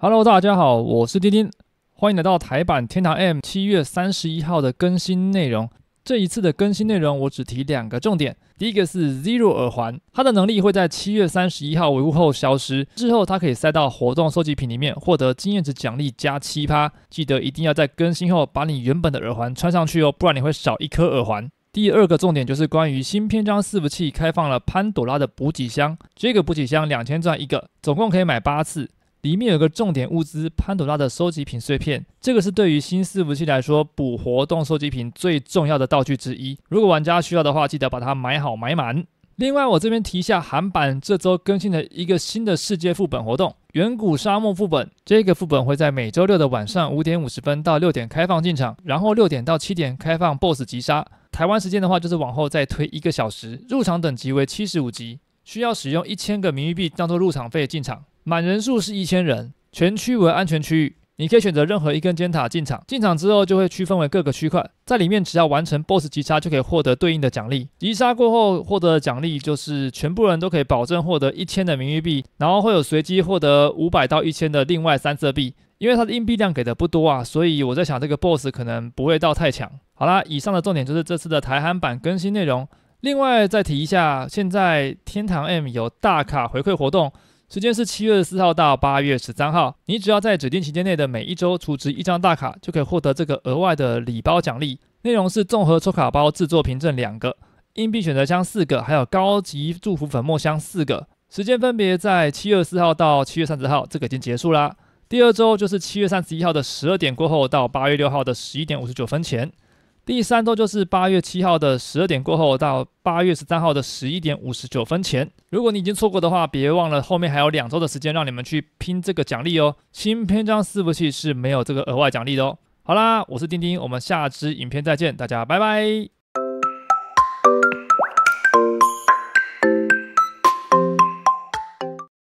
Hello，大家好，我是丁丁，欢迎来到台版天堂 M 七月三十一号的更新内容。这一次的更新内容我只提两个重点。第一个是 Zero 耳环，它的能力会在七月三十一号维护后消失，之后它可以塞到活动收集品里面，获得经验值奖励加七趴。记得一定要在更新后把你原本的耳环穿上去哦，不然你会少一颗耳环。第二个重点就是关于新篇章伺服器开放了潘朵拉的补给箱，这个补给箱两千钻一个，总共可以买八次。里面有个重点物资——潘多拉的收集品碎片，这个是对于新四武器来说补活动收集品最重要的道具之一。如果玩家需要的话，记得把它买好买满。另外，我这边提一下韩版这周更新的一个新的世界副本活动——远古沙漠副本。这个副本会在每周六的晚上五点五十分到六点开放进场，然后六点到七点开放 BOSS 击杀。台湾时间的话，就是往后再推一个小时。入场等级为七十五级。需要使用一千个名誉币当做入场费进场，满人数是一千人，全区为安全区域。你可以选择任何一根尖塔进场，进场之后就会区分为各个区块，在里面只要完成 BOSS 击杀就可以获得对应的奖励。击杀过后获得的奖励就是全部人都可以保证获得一千的名誉币，然后会有随机获得五百到一千的另外三色币。因为它的硬币量给的不多啊，所以我在想这个 BOSS 可能不会到太强。好啦，以上的重点就是这次的台韩版更新内容。另外再提一下，现在天堂 M 有大卡回馈活动，时间是七月十四号到八月十三号。你只要在指定期间内的每一周储值一张大卡，就可以获得这个额外的礼包奖励。内容是综合抽卡包、制作凭证两个，硬币选择箱四个，还有高级祝福粉末箱四个。时间分别在七月四号到七月三十号，这个已经结束啦。第二周就是七月三十一号的十二点过后到八月六号的十一点五十九分前。第三周就是八月七号的十二点过后到八月十三号的十一点五十九分前。如果你已经错过的话，别忘了后面还有两周的时间让你们去拼这个奖励哦。新篇章四部器是没有这个额外奖励的哦。好啦，我是丁丁，我们下支影片再见，大家拜拜。